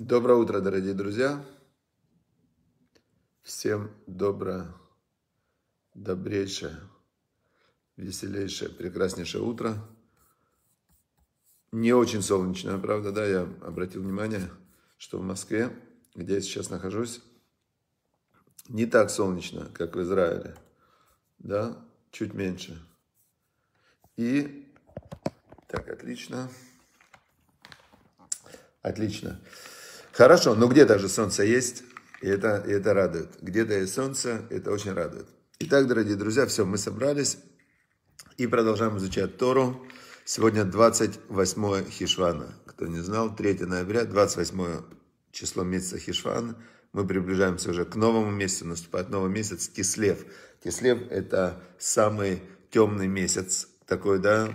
Доброе утро, дорогие друзья. Всем доброе, добрейшее, веселейшее, прекраснейшее утро. Не очень солнечное, правда, да, я обратил внимание, что в Москве, где я сейчас нахожусь, не так солнечно, как в Израиле, да, чуть меньше. И, так, отлично, отлично. Отлично. Хорошо, но где даже солнце есть, и это, и это радует. Где-то есть солнце, это очень радует. Итак, дорогие друзья, все, мы собрались и продолжаем изучать Тору. Сегодня 28 Хишвана. Кто не знал, 3 ноября, 28 число месяца Хишван. Мы приближаемся уже к новому месяцу, наступает новый месяц Кислев. Кислев – это самый темный месяц, такой, да,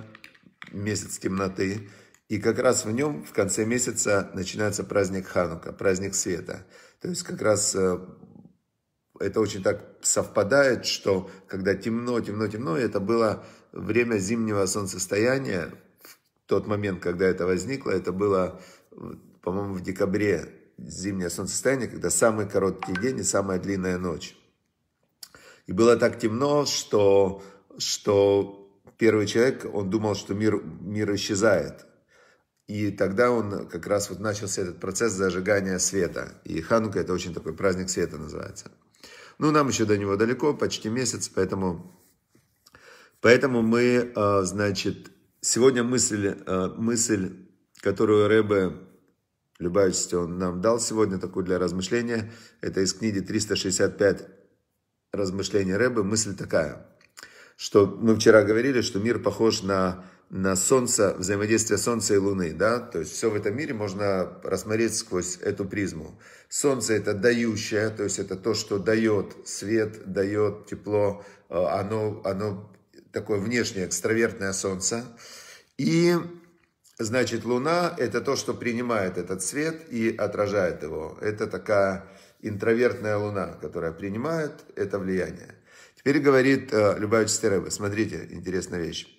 месяц темноты. И как раз в нем в конце месяца начинается праздник Ханука, праздник света. То есть как раз э, это очень так совпадает, что когда темно, темно, темно, это было время зимнего солнцестояния, в тот момент, когда это возникло, это было, э, по-моему, в декабре зимнее солнцестояние, когда самый короткий день и самая длинная ночь. И было так темно, что, что первый человек, он думал, что мир, мир исчезает. И тогда он как раз вот начался этот процесс зажигания света. И Ханука это очень такой праздник света называется. Ну, нам еще до него далеко, почти месяц, поэтому, поэтому мы, а, значит, сегодня мысль, а, мысль которую Рэбе Любавич он нам дал сегодня, такую для размышления, это из книги 365 размышлений Рэбе, мысль такая, что мы вчера говорили, что мир похож на на Солнце, взаимодействие Солнца и Луны, да, то есть все в этом мире можно рассмотреть сквозь эту призму. Солнце это дающее, то есть это то, что дает свет, дает тепло, э, оно, оно такое внешнее, экстравертное Солнце. И, значит, Луна это то, что принимает этот свет и отражает его. Это такая интровертная Луна, которая принимает это влияние. Теперь говорит э, Любавич Стереба, смотрите, интересная вещь.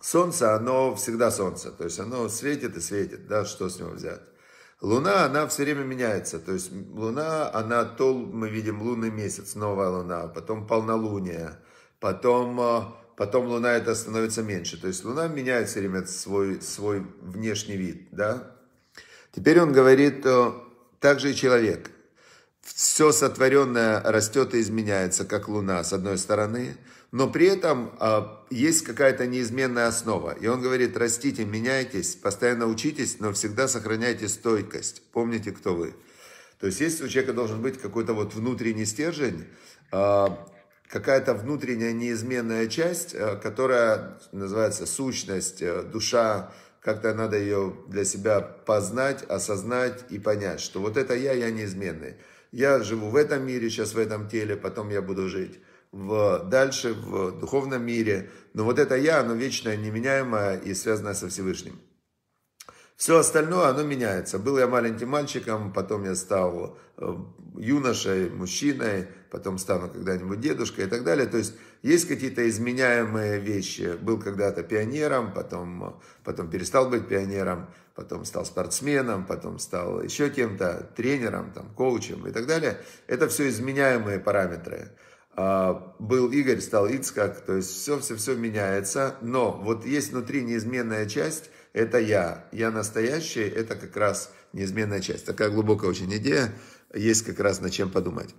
Солнце, оно всегда солнце, то есть оно светит и светит, да, что с него взять. Луна, она все время меняется, то есть Луна, она то мы видим лунный месяц, новая Луна, потом полнолуние, потом, э, потом Луна это становится меньше, то есть Луна меняет все время свой, свой внешний вид, да. Теперь он говорит, то э, также и человек. Все сотворенное растет и изменяется, как Луна, с одной стороны, но при этом э, есть какая-то неизменная основа. И он говорит, растите, меняйтесь, постоянно учитесь, но всегда сохраняйте стойкость. Помните, кто вы. То есть если у человека должен быть какой-то вот внутренний стержень, э, какая-то внутренняя неизменная часть, э, которая называется сущность, э, душа, как-то надо ее для себя познать, осознать и понять, что вот это я, я неизменный. Я живу в этом мире, сейчас в этом теле, потом я буду жить в, дальше в духовном мире. Но вот это я, оно вечное, неменяемое и связанное со Всевышним. Все остальное, оно меняется. Был я маленьким мальчиком, потом я стал э, юношей, мужчиной, потом стану когда-нибудь дедушкой и так далее. То есть есть какие-то изменяемые вещи. Был когда-то пионером, потом, потом перестал быть пионером, потом стал спортсменом, потом стал еще кем-то, тренером, там, коучем и так далее. Это все изменяемые параметры. А, был Игорь, стал Ицкак, то есть все-все-все меняется, но вот есть внутри неизменная часть, это я, я настоящий, это как раз неизменная часть. Такая глубокая очень идея, есть как раз над чем подумать.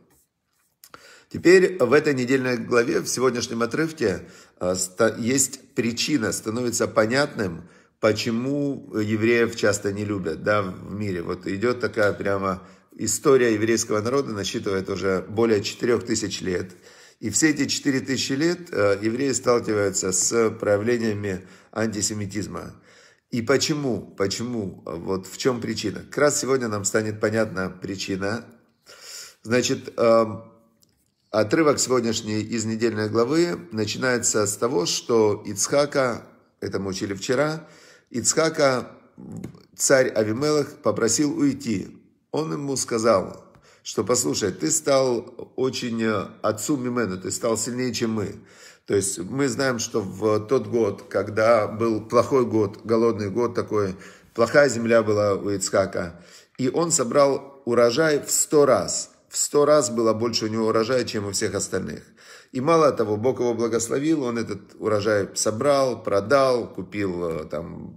Теперь в этой недельной главе, в сегодняшнем отрывке, а, есть причина, становится понятным, почему евреев часто не любят да, в мире. Вот идет такая прямо история еврейского народа насчитывает уже более 4000 лет. И все эти 4000 лет э, евреи сталкиваются с проявлениями антисемитизма. И почему? Почему? Вот в чем причина? Как раз сегодня нам станет понятна причина. Значит, эм, отрывок сегодняшней из недельной главы начинается с того, что Ицхака, это мы учили вчера, Ицхака царь Авимелах попросил уйти. Он ему сказал, что послушай, ты стал очень э, отцом Мимену, ты стал сильнее, чем мы. То есть мы знаем, что в тот год, когда был плохой год, голодный год такой, плохая земля была у Ицхака, и он собрал урожай в сто раз. В сто раз было больше у него урожая, чем у всех остальных. И мало того, Бог его благословил, он этот урожай собрал, продал, купил э, там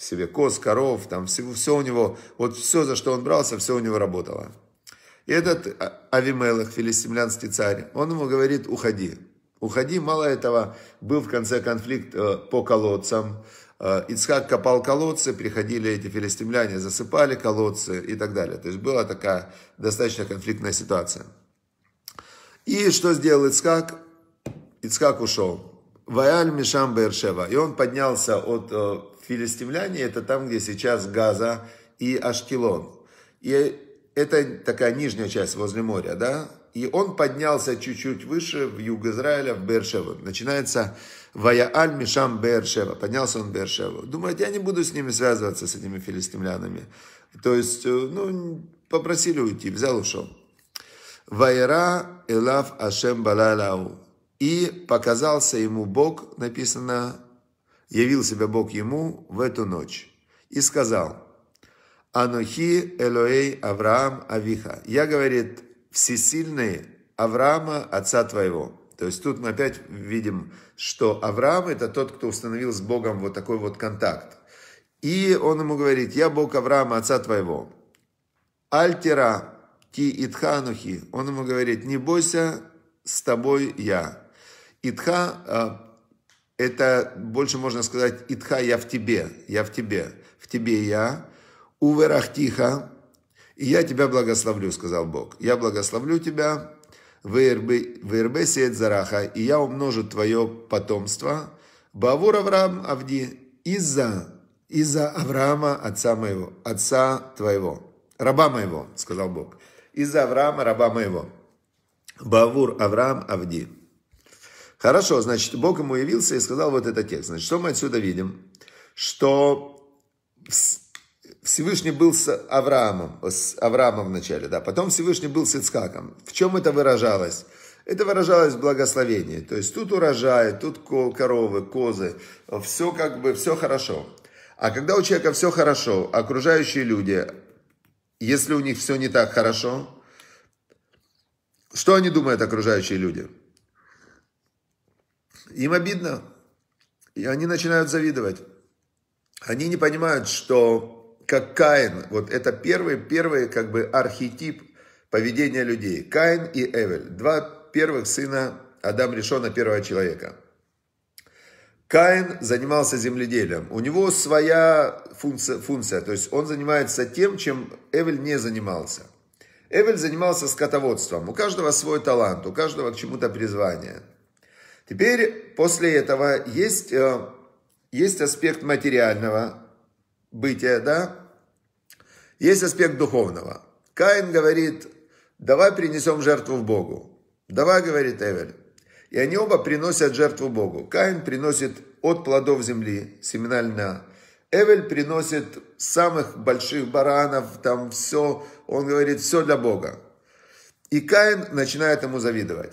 в себе коз, коров, там все, все у него, вот все, за что он брался, все у него работало. И этот а-, Авимелах, филистимлянский царь, он ему говорит, уходи. Уходи, мало этого, был в конце конфликт э, по колодцам. Э, Ицхак копал колодцы, приходили эти филистимляне, засыпали колодцы и так далее. То есть была такая достаточно конфликтная ситуация. И что сделал Ицхак? Ицхак ушел. Ваяль Мишам Бершева. И он поднялся от э, филистимляне, это там, где сейчас Газа и Ашкелон. И это такая нижняя часть возле моря, да? И он поднялся чуть-чуть выше в юг Израиля, в Бершеву. Начинается Ваяаль Мишам Бершева. Поднялся он в Бершеву. Думает, я не буду с ними связываться, с этими филистимлянами. То есть, э, ну, попросили уйти, взял, ушел. Ваяра Элав Ашем Балалау. И показался ему Бог, написано, явил себя Бог ему в эту ночь и сказал, «Анухи Элоэй Авраам Авиха». Я, говорит, всесильный Авраама, отца твоего. То есть тут мы опять видим, что Авраам это тот, кто установил с Богом вот такой вот контакт. И он ему говорит, я Бог Авраама, отца твоего. Альтера ти Итха Анухи Он ему говорит, не бойся, с тобой я. Итха а, это больше можно сказать «Итха, я в тебе, я в тебе, в тебе я, Уверах тихо, и я тебя благословлю», сказал Бог. «Я благословлю тебя, вербе сеет зараха, и я умножу твое потомство, Бавур Авраам Авди, из-за из Авраама, отца моего, отца твоего, раба моего, сказал Бог. Из-за Авраама, раба моего. Бавур Авраам Авди. Хорошо, значит, Бог ему явился и сказал вот этот текст. Значит, что мы отсюда видим? Что Всевышний был с Авраамом, э, с Авраамом вначале, да, потом Всевышний был с Ицхаком. В чем это выражалось? Это выражалось в благословении. То есть тут урожай, тут коровы, козы, все как бы, все хорошо. А когда у человека все хорошо, окружающие люди, если у них все не так хорошо, что они думают окружающие люди? Им обидно. И они начинают завидовать. Они не понимают, что как Каин, вот это первый, первый как бы архетип поведения людей. Каин и Эвель. Два первых сына Адам Решона, первого человека. Каин занимался земледелием. У него своя функция, функция, то есть он занимается тем, чем Эвель не занимался. Эвель занимался скотоводством. У каждого свой талант, у каждого к чему-то призвание – Теперь после этого есть, э, есть аспект материального бытия, да? Есть аспект духовного. Каин говорит, давай принесем жертву в Богу. Давай, говорит Эвель. И они оба приносят жертву Богу. Каин приносит от плодов земли, семена льна. Эвель приносит самых больших баранов, там все, он говорит, все для Бога. И Каин начинает ему завидовать.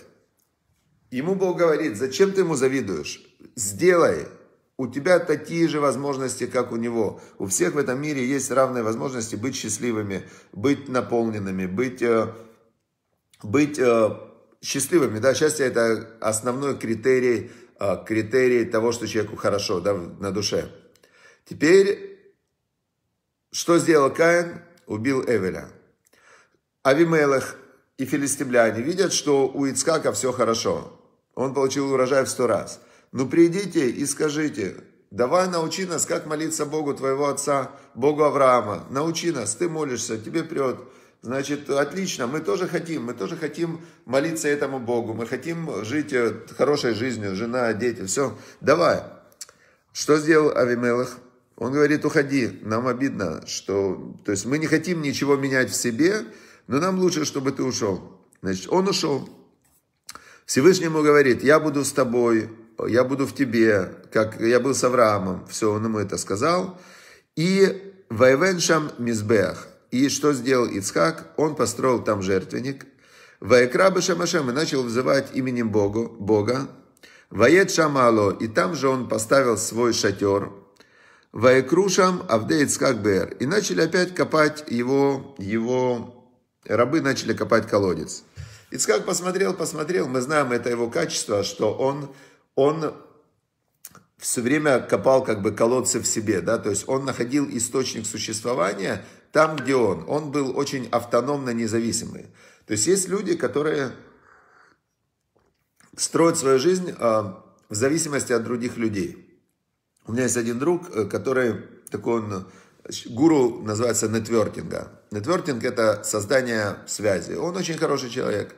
Ему Бог говорит, зачем ты ему завидуешь? Сделай. У тебя такие же возможности, как у него. У всех в этом мире есть равные возможности быть счастливыми, быть наполненными, быть, э, быть э, счастливыми. Да? Счастье – это основной критерий, э, критерий того, что человеку хорошо да, на душе. Теперь, что сделал Каин? Убил Эвеля. Авимелах и филистимляне видят, что у Ицкака все хорошо. Он получил урожай в сто раз. Ну придите и скажите, давай научи нас, как молиться Богу твоего отца, Богу Авраама. Научи нас, ты молишься, тебе прет. Значит, отлично, мы тоже хотим, мы тоже хотим молиться этому Богу, мы хотим жить э, хорошей жизнью, жена, дети, все, давай. Что сделал Авимелах? Он говорит, уходи, нам обидно, что... То есть мы не хотим ничего менять в себе, но нам лучше, чтобы ты ушел. Значит, он ушел, Всевышнему говорит, я буду с тобой, я буду в тебе, как я был с Авраамом. Все, он ему это сказал. И Вайвеншам Мизбех. И что сделал Ицхак? Он построил там жертвенник. Вайкраба Шамашем и начал взывать именем Богу, Бога. Ваед Шамало. И там же он поставил свой шатер. Вайкрушам Авде Ицхак Бер. И начали опять копать его, его рабы начали копать колодец. Ицхак посмотрел, посмотрел, мы знаем это его качество, что он, он все время копал как бы колодцы в себе, да, то есть он находил источник существования там, где он. Он был очень автономно независимый. То есть есть люди, которые строят свою жизнь а, в зависимости от других людей. У меня есть один друг, э, который такой он гуру называется нетвертинга. Нетвертинг – это создание связи. Он очень хороший человек.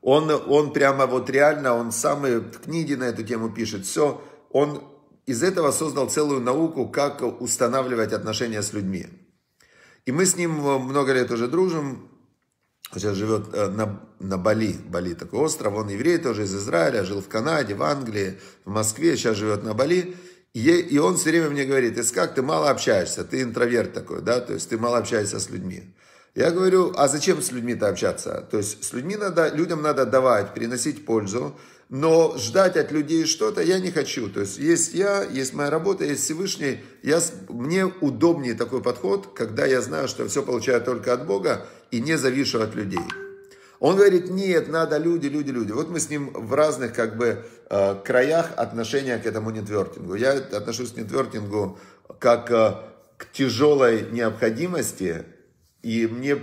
Он, он прямо вот реально, он самые книги на эту тему пишет, все. Он из этого создал целую науку, как устанавливать отношения с людьми. И мы с ним много лет уже дружим. сейчас живет э, на, на Бали. Бали такой остров. Он еврей тоже из Израиля, жил в Канаде, в Англии, в Москве. Сейчас живет на Бали. И он все время мне говорит, как ты мало общаешься, ты интроверт такой, да, то есть ты мало общаешься с людьми. Я говорю, а зачем с людьми-то общаться? То есть с людьми надо, людям надо давать, приносить пользу, но ждать от людей что-то я не хочу. То есть есть я, есть моя работа, есть Всевышний. Я, мне удобнее такой подход, когда я знаю, что все получаю только от Бога и не завишу от людей. Он говорит, нет, надо люди, люди, люди. Вот мы с ним в разных как бы э, краях отношения к этому нетвертингу. Я отношусь к нетвертингу как э, к тяжелой необходимости, и мне,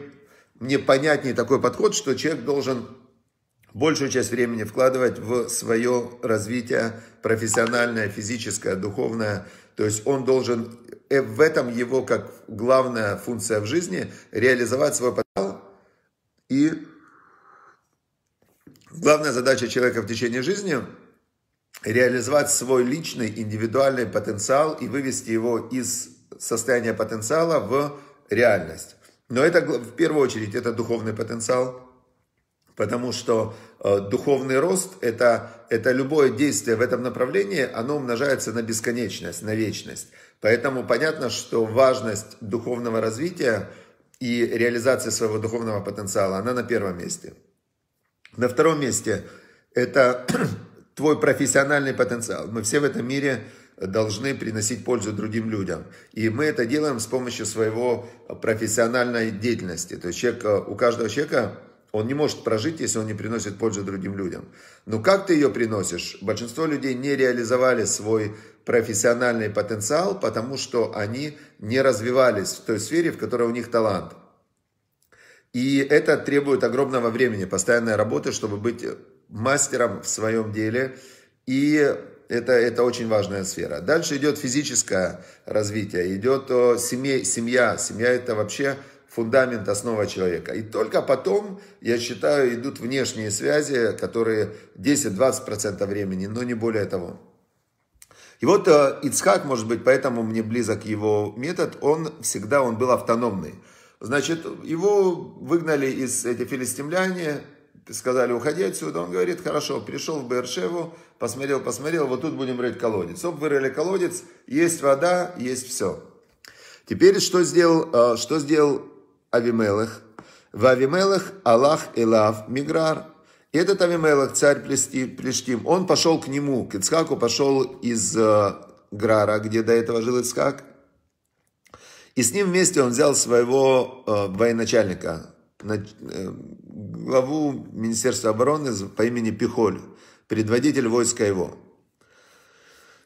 мне понятнее такой подход, что человек должен большую часть времени вкладывать в свое развитие профессиональное, физическое, духовное. То есть он должен, э, в этом его как главная функция в жизни, реализовать свой потенциал и Главная задача человека в течение жизни – реализовать свой личный индивидуальный потенциал и вывести его из состояния потенциала в реальность. Но это в первую очередь это духовный потенциал, потому что э, духовный рост это, это любое действие в этом направлении, оно умножается на бесконечность, на вечность. Поэтому понятно, что важность духовного развития и реализации своего духовного потенциала, она на первом месте – на втором месте это твой профессиональный потенциал. Мы все в этом мире должны приносить пользу другим людям. И мы это делаем с помощью своего профессиональной деятельности. То есть человек, э, у каждого человека он не может прожить, если он не приносит пользу другим людям. Но как ты ее приносишь? Большинство людей не реализовали свой профессиональный потенциал, потому что они не развивались в той сфере, в которой у них талант – и это требует огромного времени, постоянной работы, чтобы быть мастером в своем деле. И это, это очень важная сфера. Дальше идет физическое развитие, идет э, семья, семья. Семья это вообще фундамент, основа человека. И только потом, я считаю, идут внешние связи, которые 10-20% времени, но не более того. И вот э, Ицхак, может быть, поэтому мне близок его метод, он всегда он был автономный. Значит, его выгнали из этих филистимляне, сказали, уходи отсюда. Он говорит, хорошо, пришел в Бершеву, посмотрел, посмотрел, вот тут будем рыть колодец. Оп, вырыли колодец, есть вода, есть все. Теперь что сделал, э, что сделал Авимелых? В Авимелых Аллах Элав Миграр. этот Авимелых, царь Плештим, он пошел к нему, к Ицхаку, пошел из э, Грара, где до этого жил Ицхак, и с ним вместе он взял своего э, военачальника, на, э, главу Министерства обороны по имени Пихоль, предводитель войска его.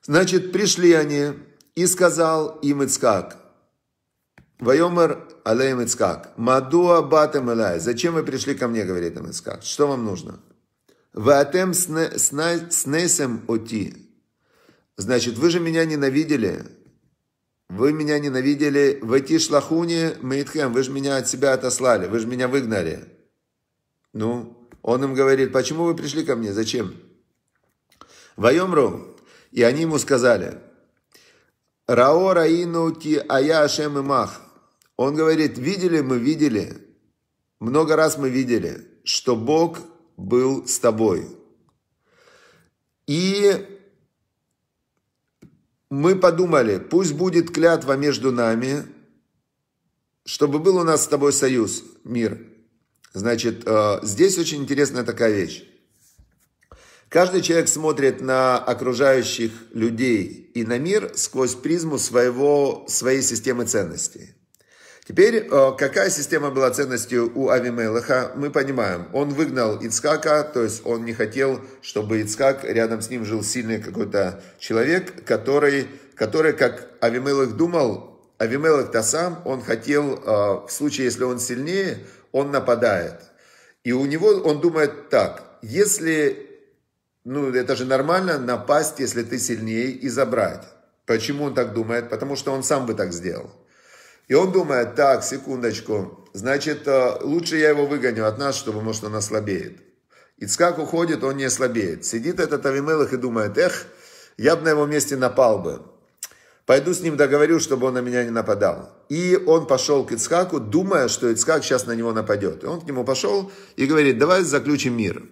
Значит, пришли они, и сказал им Ицкак, Вайомер Алейм Ицкак, Мадуа Батем Элай, зачем вы пришли ко мне, говорит им Ицкак, что вам нужно? Ватем снесем оти. Значит, вы же меня ненавидели, вы меня ненавидели в эти шлахуни, Мейтхем, вы же меня от себя отослали, вы же меня выгнали. Ну, он им говорит, почему вы пришли ко мне, зачем? Вайомру, и они ему сказали, Рао Раину Ти Ая Ашем и Мах. Он говорит, видели мы, видели, много раз мы видели, что Бог был с тобой. И мы подумали, пусть будет клятва между нами, чтобы был у нас с тобой союз, мир. Значит, э, здесь очень интересная такая вещь. Каждый человек смотрит на окружающих людей и на мир сквозь призму своего, своей системы ценностей. Теперь, э, какая система была ценностью у Авимелаха, мы понимаем. Он выгнал Ицкака, то есть он не хотел, чтобы Ицкак, рядом с ним жил сильный какой-то человек, который, который как Авимелах думал, Авимелах-то сам, он хотел, э, в случае, если он сильнее, он нападает. И у него, он думает так, если, ну это же нормально, напасть, если ты сильнее и забрать. Почему он так думает? Потому что он сам бы так сделал. И он думает, так, секундочку, значит, э, лучше я его выгоню от нас, чтобы, может, он ослабеет. Ицкак уходит, он не ослабеет. Сидит этот Авимелах и думает, эх, я бы на его месте напал бы. Пойду с ним договорю, чтобы он на меня не нападал. И он пошел к Ицхаку, думая, что Ицхак сейчас на него нападет. И он к нему пошел и говорит, давай заключим мир.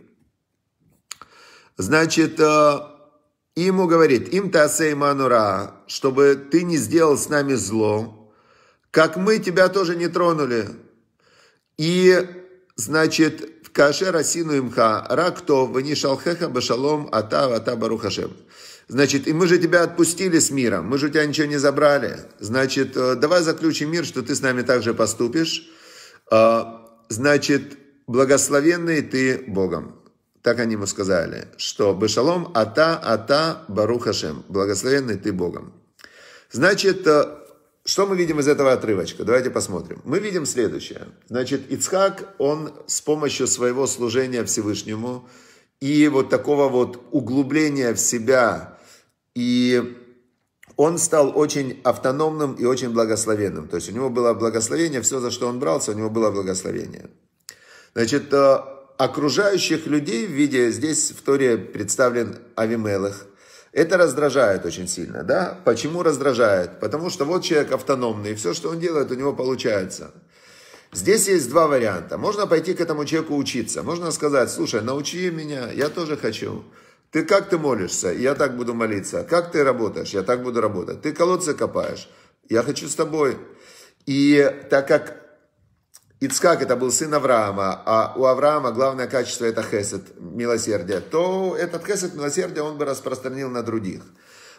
Значит, э, ему говорит, им тасей манура, чтобы ты не сделал с нами зло, как мы тебя тоже не тронули. И, значит, в каше расину имха, рактов, ванишалхеха, башалом, ата, ата, барухашем. Значит, и мы же тебя отпустили с миром, мы же у тебя ничего не забрали. Значит, э, давай заключим мир, что ты с нами также поступишь. Э, значит, благословенный ты Богом. Так они ему сказали, что Бешалом Ата Ата Барухашем, благословенный ты Богом. Значит, э, что мы видим из этого отрывочка? Давайте посмотрим. Мы видим следующее. Значит, Ицхак, он с помощью своего служения Всевышнему и вот такого вот углубления в себя, и он стал очень автономным и очень благословенным. То есть у него было благословение, все, за что он брался, у него было благословение. Значит, э, окружающих людей в виде, здесь в Торе представлен Авимелых, это раздражает очень сильно, да? Почему раздражает? Потому что вот человек автономный, и все, что он делает, у него получается. Здесь есть два варианта. Можно пойти к этому человеку учиться. Можно сказать, слушай, научи меня, я тоже хочу. Ты как ты молишься? Я так буду молиться. Как ты работаешь? Я так буду работать. Ты колодцы копаешь. Я хочу с тобой. И так как Ицкак это был сын Авраама, а у Авраама главное качество это хесед, милосердие, то этот хесед, милосердие он бы распространил на других.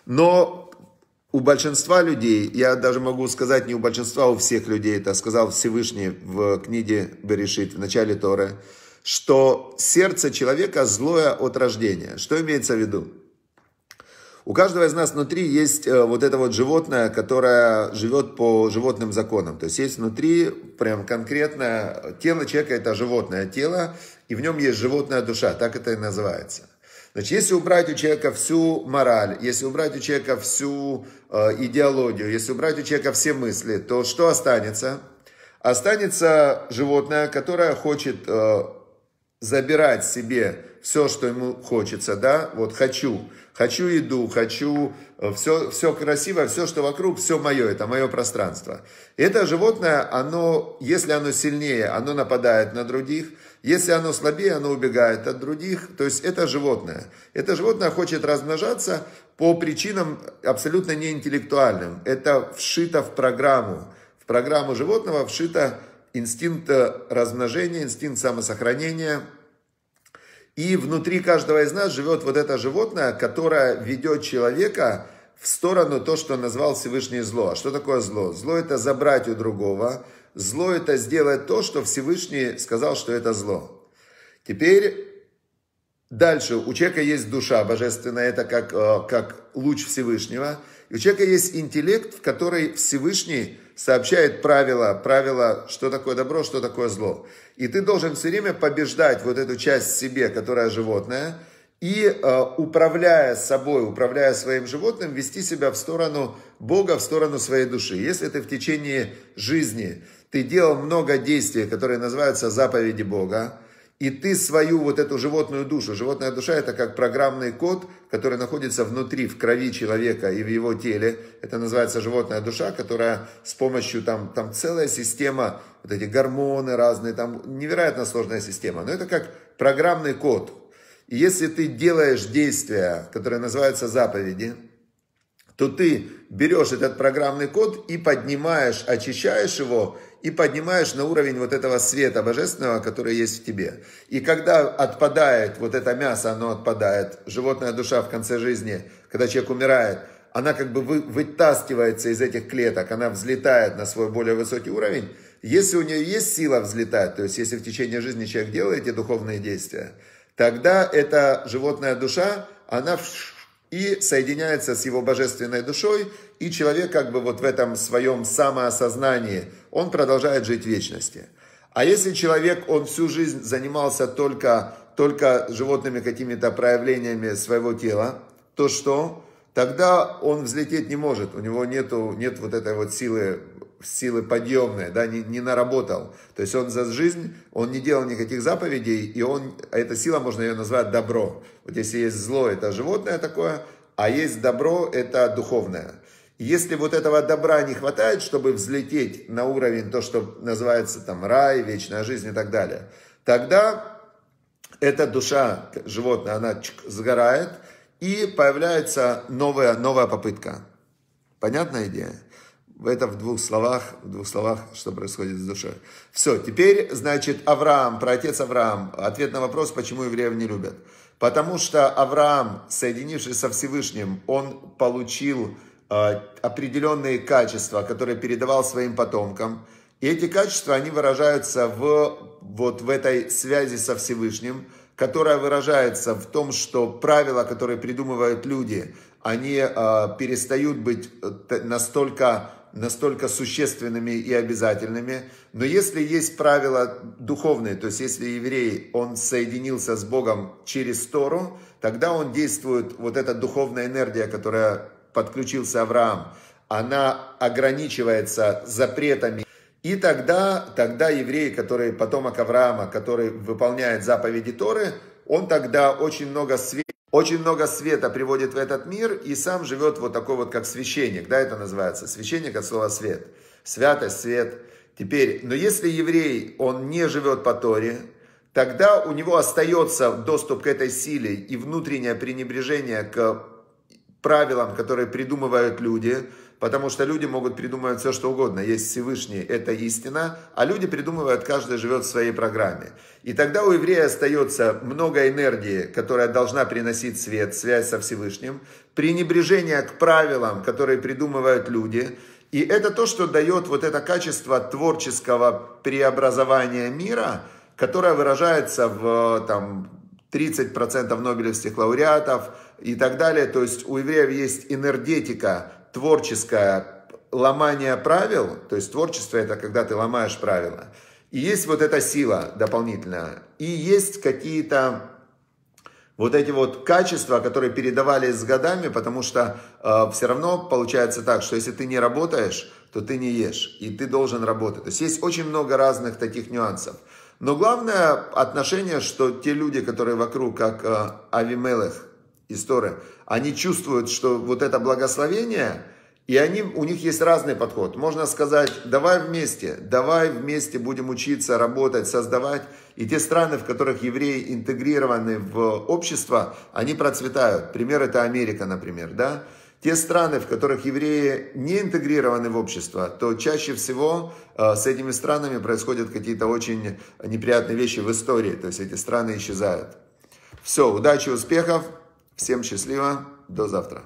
Но у большинства людей, я даже могу сказать, не у большинства, а у всех людей, это сказал Всевышний в книге Берешит, в начале Торы, что сердце человека злое от рождения. Что имеется в виду? У каждого из нас внутри есть э, вот это вот животное, которое живет по животным законам. То есть есть внутри прям конкретное тело человека, это животное тело, и в нем есть животная душа, так это и называется. Значит, если убрать у человека всю мораль, если убрать у человека всю э, идеологию, если убрать у человека все мысли, то что останется? Останется животное, которое хочет э, забирать себе все, что ему хочется, да, вот хочу, хочу еду, хочу, все, э, все красиво, все, что вокруг, все мое, это мое пространство. это животное, оно, если оно сильнее, оно нападает на других, если оно слабее, оно убегает от других, то есть это животное. Это животное хочет размножаться по причинам абсолютно неинтеллектуальным. Это вшито в программу, в программу животного вшито инстинкт э, размножения, инстинкт самосохранения – и внутри каждого из нас живет вот это животное, которое ведет человека в сторону то, что назвал Всевышний зло. А что такое зло? Зло это забрать у другого. Зло это сделать то, что Всевышний сказал, что это зло. Теперь дальше. У человека есть душа божественная, это как, э, как луч Всевышнего. И у человека есть интеллект, в который Всевышний сообщает правила, правила, что такое добро, что такое зло. И ты должен все время побеждать вот эту часть себе, которая животное, и э, управляя собой, управляя своим животным, вести себя в сторону Бога, в сторону своей души. Если ты в течение жизни, ты делал много действий, которые называются заповеди Бога, и ты свою вот эту животную душу, животная душа это как программный код, который находится внутри, в крови человека и в его теле. Это называется животная душа, которая с помощью там, там целая система, вот эти гормоны разные, там невероятно сложная система. Но это как программный код. И если ты делаешь действия, которые называются заповеди, то ты берешь этот программный код и поднимаешь, очищаешь его, и поднимаешь на уровень вот этого света божественного, который есть в тебе. И когда отпадает вот это мясо, оно отпадает, животная душа в конце жизни, когда человек умирает, она как бы вы, вытаскивается из этих клеток, она взлетает на свой более высокий уровень. Если у нее есть сила взлетать, то есть если в течение жизни человек делает эти духовные действия, тогда эта животная душа, она и соединяется с его божественной душой, и человек как бы вот в этом своем самоосознании, он продолжает жить в вечности. А если человек, он всю жизнь занимался только, только животными какими-то проявлениями своего тела, то что? Тогда он взлететь не может, у него нету, нет вот этой вот силы силы подъемная, да, не, не наработал. То есть он за жизнь, он не делал никаких заповедей, и он, эта сила, можно ее назвать добро. Вот если есть зло, это животное такое, а есть добро, это духовное. Если вот этого добра не хватает, чтобы взлететь на уровень, то, что называется там рай, вечная жизнь и так далее, тогда эта душа животное, она чик, сгорает, и появляется новая, новая попытка. Понятная идея? Это в двух словах, в двух словах, что происходит с душой Все, теперь, значит, Авраам, про отец Авраам. Ответ на вопрос, почему евреев не любят. Потому что Авраам, соединившись со Всевышним, он получил э, определенные качества, которые передавал своим потомкам. И эти качества, они выражаются в, вот в этой связи со Всевышним, которая выражается в том, что правила, которые придумывают люди, они э, перестают быть э, настолько настолько существенными и обязательными. Но если есть правила духовные, то есть если еврей, он соединился с Богом через Тору, тогда он действует, вот эта духовная энергия, которая подключился Авраам, она ограничивается запретами. И тогда, тогда еврей, который потомок Авраама, который выполняет заповеди Торы, он тогда очень много света очень много света приводит в этот мир и сам живет вот такой вот, как священник, да, это называется, священник от слова свет, святость, свет. Теперь, но если еврей, он не живет по Торе, тогда у него остается доступ к этой силе и внутреннее пренебрежение к правилам, которые придумывают люди – потому что люди могут придумывать все, что угодно. Есть Всевышний, это истина, а люди придумывают, каждый живет в своей программе. И тогда у еврея остается много энергии, которая должна приносить свет, связь со Всевышним, пренебрежение к правилам, которые придумывают люди, и это то, что дает вот это качество творческого преобразования мира, которое выражается в там, 30% нобелевских лауреатов и так далее. То есть у евреев есть энергетика творческое ломание правил, то есть творчество это когда ты ломаешь правила, и есть вот эта сила дополнительная, и есть какие-то вот эти вот качества, которые передавались с годами, потому что э, все равно получается так, что если ты не работаешь, то ты не ешь, и ты должен работать. То есть есть очень много разных таких нюансов. Но главное отношение, что те люди, которые вокруг, как э, Мелех. История. они чувствуют, что вот это благословение, и они, у них есть разный подход. Можно сказать, давай вместе, давай вместе будем учиться, работать, создавать. И те страны, в которых евреи интегрированы в общество, они процветают. Пример это Америка, например, да? Те страны, в которых евреи не интегрированы в общество, то чаще всего э, с этими странами происходят какие-то очень неприятные вещи в истории. То есть эти страны исчезают. Все, удачи, успехов. Всем счастливо, до завтра.